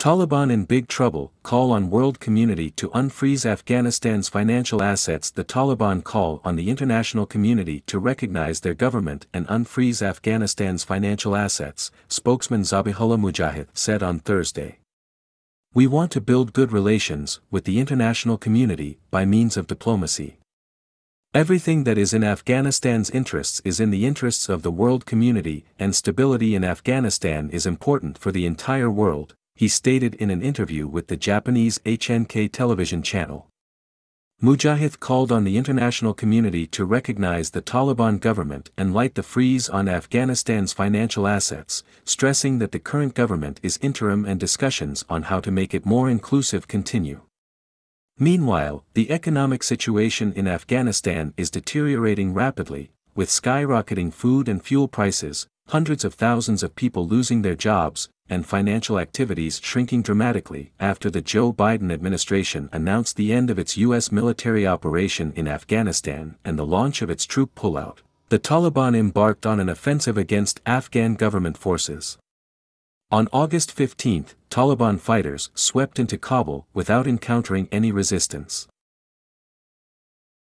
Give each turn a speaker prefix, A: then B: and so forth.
A: Taliban in big trouble, call on world community to unfreeze Afghanistan's financial assets The Taliban call on the international community to recognize their government and unfreeze Afghanistan's financial assets, spokesman Zabihullah Mujahid said on Thursday. We want to build good relations with the international community by means of diplomacy. Everything that is in Afghanistan's interests is in the interests of the world community and stability in Afghanistan is important for the entire world, he stated in an interview with the Japanese HNK television channel. Mujahid called on the international community to recognize the Taliban government and light the freeze on Afghanistan's financial assets, stressing that the current government is interim and discussions on how to make it more inclusive continue. Meanwhile, the economic situation in Afghanistan is deteriorating rapidly, with skyrocketing food and fuel prices, hundreds of thousands of people losing their jobs, and financial activities shrinking dramatically after the Joe Biden administration announced the end of its U.S. military operation in Afghanistan and the launch of its troop pullout. The Taliban embarked on an offensive against Afghan government forces. On August 15, Taliban fighters swept into Kabul without encountering any resistance.